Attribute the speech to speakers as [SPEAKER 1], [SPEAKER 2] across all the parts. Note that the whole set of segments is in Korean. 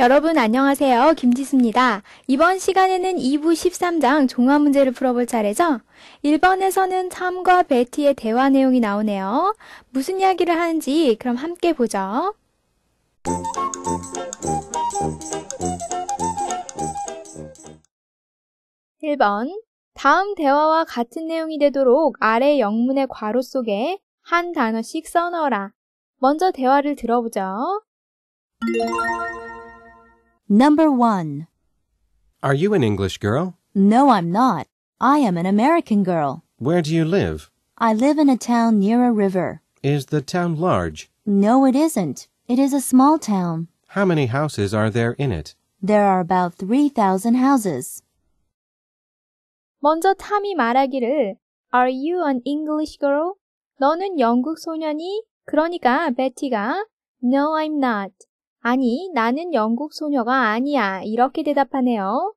[SPEAKER 1] 여러분 안녕하세요. 김지수입니다. 이번 시간에는 2부 13장 종합 문제를 풀어볼 차례죠? 1번에서는 참과 베티의 대화 내용이 나오네요. 무슨 이야기를 하는지 그럼 함께 보죠. 1번 다음 대화와 같은 내용이 되도록 아래 영문의 괄호 속에 한 단어씩 써넣어라. 먼저 대화를 들어보죠. Number 1. Are you an English girl? No, I'm not. I am an American girl. Where do you live? I live in a town near a river. Is the town large? No, it isn't. It is a small town. How many houses are there in it? There are about 3,000 houses. 먼저 탐이 말하기를 Are you an English girl? 너는 영국 소년이? 그러니까 베티가 No, I'm not. 아니, 나는 영국 소녀가 아니야. 이렇게 대답하네요.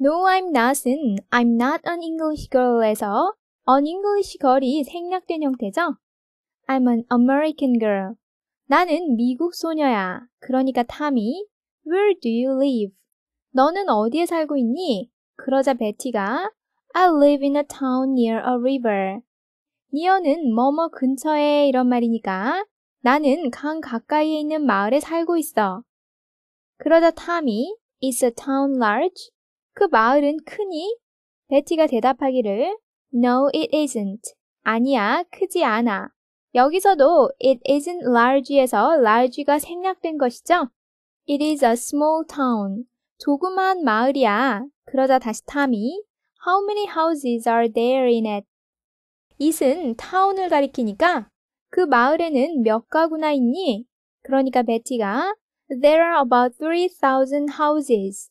[SPEAKER 1] No, I'm not은 I'm not an English girl에서 an English girl이 생략된 형태죠. I'm an American girl. 나는 미국 소녀야. 그러니까 탐이 Where do you live? 너는 어디에 살고 있니? 그러자 베티가 I live in a town near a river. near는 뭐뭐 근처에 이런 말이니까 나는 강 가까이에 있는 마을에 살고 있어. 그러자 탐이 It's a town large? 그 마을은 크니? 베티가 대답하기를 No, it isn't. 아니야, 크지 않아. 여기서도 it isn't large에서 large가 생략된 것이죠. It is a small town. 조그마한 마을이야. 그러자 다시 탐이 How many houses are there in it? it은 w n 을 가리키니까 그 마을에는 몇 가구나 있니? 그러니까 베티가 There are about 3,000 houses.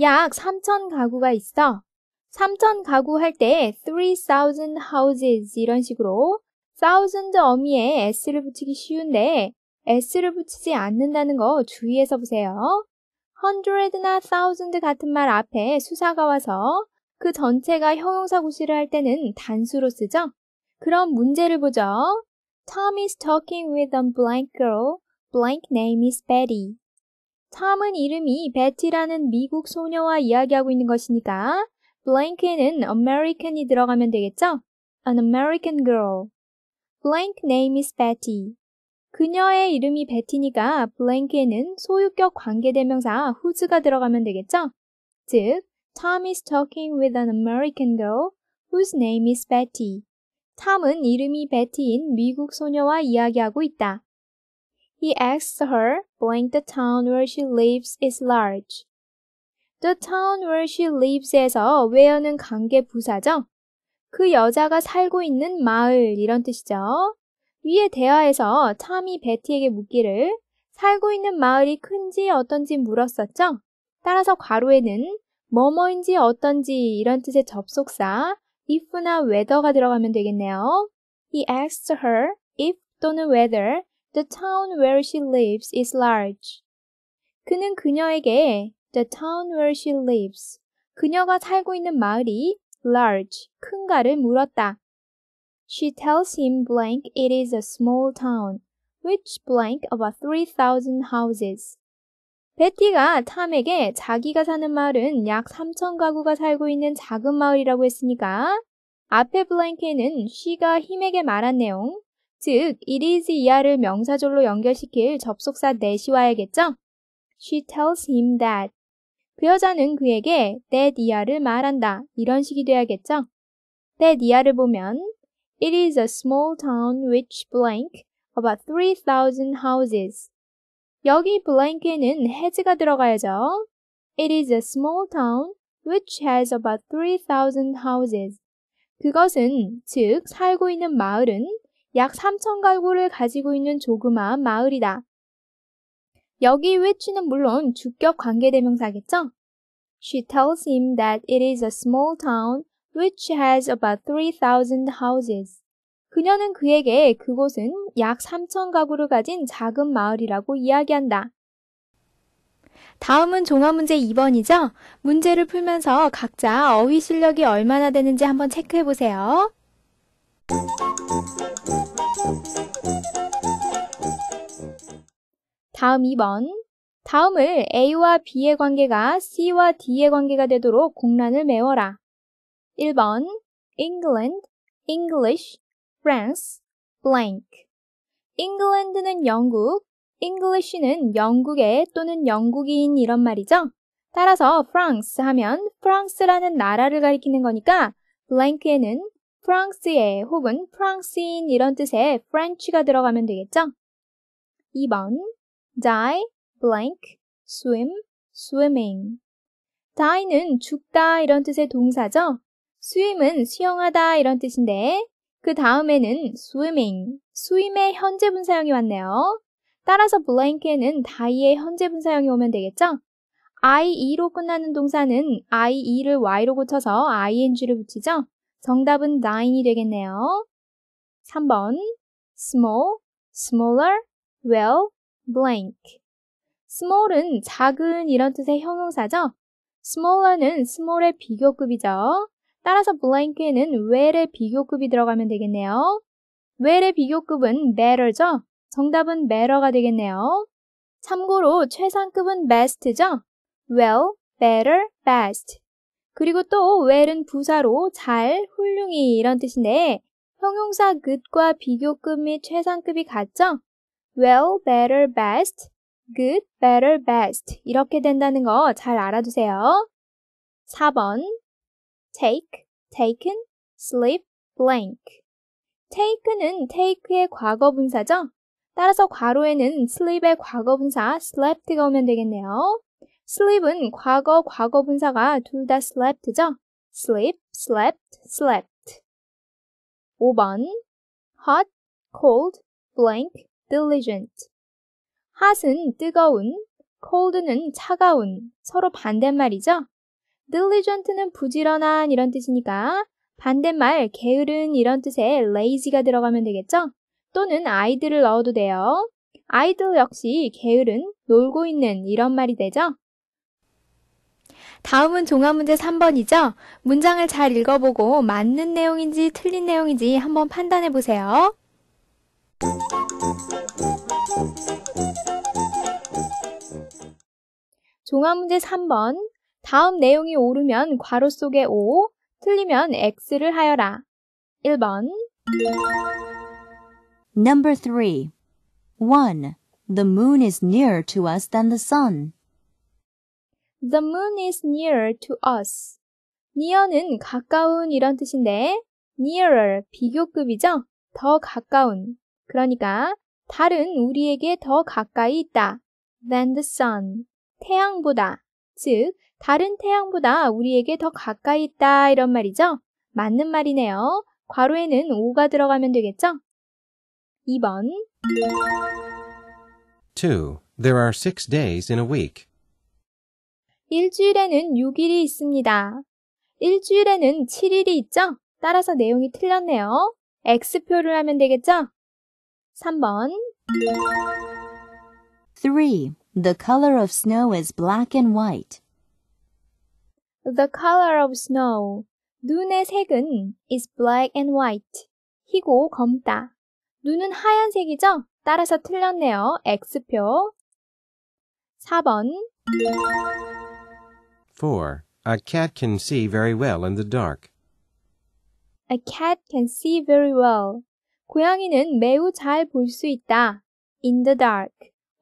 [SPEAKER 1] 약 3,000 가구가 있어. 3,000 가구 할 때 3,000 houses 이런 식으로 thousand 어미에 s를 붙이기 쉬운데 s를 붙이지 않는다는 거 주의해서 보세요. hundred나 thousand 같은 말 앞에 수사가 와서 그 전체가 형용사 구시를 할 때는 단수로 쓰죠. 그럼 문제를 보죠. Tom is talking with a blank girl. Blank name is Betty. Tom은 이름이 베티라는 미국 소녀와 이야기하고 있는 것이니까 blank에는 American이 들어가면 되겠죠? An American girl. Blank name is Betty. 그녀의 이름이 베티니까 blank에는 소유격 관계대명사 w h o s 가 들어가면 되겠죠? 즉, Tom is talking with an American girl whose name is Betty. 탐은 이름이 베티인 미국 소녀와 이야기하고 있다. He asks her when the town where she lives is large. The town where she lives에서 where는 관계 부사죠. 그 여자가 살고 있는 마을 이런 뜻이죠. 위에 대화에서 탐이 베티에게 묻기를 살고 있는 마을이 큰지 어떤지 물었었죠. 따라서 괄호에는 뭐뭐인지 어떤지 이런 뜻의 접속사 if나 whether가 들어가면 되겠네요. He asks her if 또는 whether the town where she lives is large. 그는 그녀에게 the town where she lives, 그녀가 살고 있는 마을이 large, 큰가를 물었다. She tells him blank it is a small town, which blank about 3,000 houses. 베티가 탐에게 자기가 사는 마을은 약 3천 가구가 살고 있는 작은 마을이라고 했으니까 앞에 블랭케는 쉬가 힘에게 말한 내용, 즉 it is 이하를 명사절로 연결시킬 접속사 that이 와야겠죠? She tells him that. 그 여자는 그에게 that 이하를 말한다. 이런 식이 돼야겠죠? that 이하를 보면 It is a small town which blank about 3,000 houses. 여기 blank에는 has가 들어가야죠. It is a small town which has about 3,000 houses. 그것은 즉 살고 있는 마을은 약 3천 가구를 가지고 있는 조그마한 마을이다. 여기 which는 물론 주격 관계대명사겠죠? She tells him that it is a small town which has about 3,000 houses. 그녀는 그에게 그곳은 약 3천 가구를 가진 작은 마을이라고 이야기한다. 다음은 종합 문제 2번이죠? 문제를 풀면서 각자 어휘 실력이 얼마나 되는지 한번 체크해 보세요. 다음 2번. 다음을 A와 B의 관계가 C와 D의 관계가 되도록 공란을 메워라. 1번 England, English, France, blank. England는 영국, English는 영국의 또는 영국인 이런 말이죠. 따라서 France 하면 프랑스라는 나라를 가리키는 거니까 blank에는 프랑스의 혹은 프랑스인 이런 뜻의 French가 들어가면 되겠죠. 2번 die, blank, swim, swimming. die는 죽다 이런 뜻의 동사죠. swim은 수영하다 이런 뜻인데 그 다음에는 swimming, 수임의 현재 분사형이 왔네요. 따라서 blank에는 die의 현재 분사형이 오면 되겠죠? ie로 끝나는 동사는 ie를 y로 고쳐서 ing를 붙이죠? 정답은 dine이 되겠네요. 3번 small, smaller, well, blank small은 작은 이런 뜻의 형용사죠? smaller는 small의 비교급이죠. 따라서 blank에는 well의 비교급이 들어가면 되겠네요. well의 비교급은 better죠? 정답은 better가 되겠네요. 참고로 최상급은 best죠? well, better, best. 그리고 또 well은 부사로 잘, 훌륭히 이런 뜻인데 형용사 good과 비교급 및 최상급이 같죠? well, better, best, good, better, best 이렇게 된다는 거 잘 알아두세요. 4번 take, taken, sleep, blank. take는 take의 과거분사죠? 따라서 괄호에는 sleep의 과거분사 slept가 오면 되겠네요. sleep은 과거 과거분사가 둘 다 slept죠? sleep, slept, slept. 5번 hot, cold, blank, diligent. hot은 뜨거운, cold는 차가운, 서로 반대말이죠? diligent는 부지런한 이런 뜻이니까 반대말 게으른 이런 뜻에 lazy가 들어가면 되겠죠? 또는 idle을 넣어도 돼요. idle 역시 게으른, 놀고 있는 이런 말이 되죠? 다음은 종합문제 3번이죠. 문장을 잘 읽어보고 맞는 내용인지 틀린 내용인지 한번 판단해 보세요. 종합문제 3번. 다음 내용이 오르면 괄호 속에 O, 틀리면 X를 하여라. 1번 Number 3 1. The moon is nearer to us than the sun. The moon is nearer to us. near는 가까운 이런 뜻인데 nearer 비교급이죠. 더 가까운. 그러니까 달은 우리에게 더 가까이 있다. than the sun. 태양보다. 즉, 다른 태양보다 우리에게 더 가까이 있다 이런 말이죠. 맞는 말이네요. 괄호에는 5가 들어가면 되겠죠? 2번 2. There are s days in a week. 일주일에는 6일이 있습니다. 일주일에는 7일이 있죠? 따라서 내용이 틀렸네요. X표를 하면 되겠죠? 3번 3. The color of snow is black and white. The color of snow. 눈의 색은 is black and white. 희고 검다. 눈은 하얀색이죠? 따라서 틀렸네요. X표. 4번. 4. A cat can see very well in the dark. A cat can see very well. 고양이는 매우 잘 볼 수 있다. In the dark.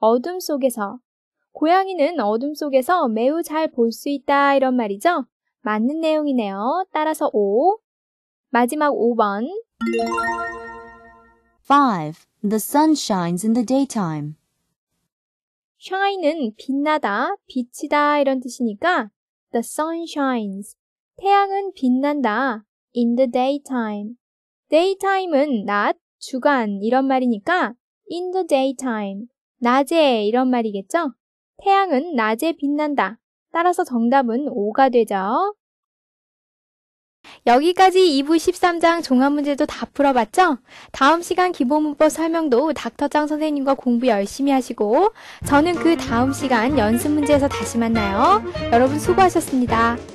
[SPEAKER 1] 어둠 속에서. 고양이는 어둠 속에서 매우 잘 볼 수 있다 이런 말이죠. 맞는 내용이네요. 따라서 5. 마지막 5번. 5. The sun shines in the daytime. shine은 빛나다, 빛이다 이런 뜻이니까 the sun shines. 태양은 빛난다. in the daytime. daytime은 낮, 주간 이런 말이니까 in the daytime. 낮에 이런 말이겠죠? 태양은 낮에 빛난다. 따라서 정답은 5가 되죠. 여기까지 2부 13장 종합문제도 다 풀어봤죠? 다음 시간 기본문법 설명도 닥터짱 선생님과 공부 열심히 하시고 저는 그 다음 시간 연습문제에서 다시 만나요. 여러분 수고하셨습니다.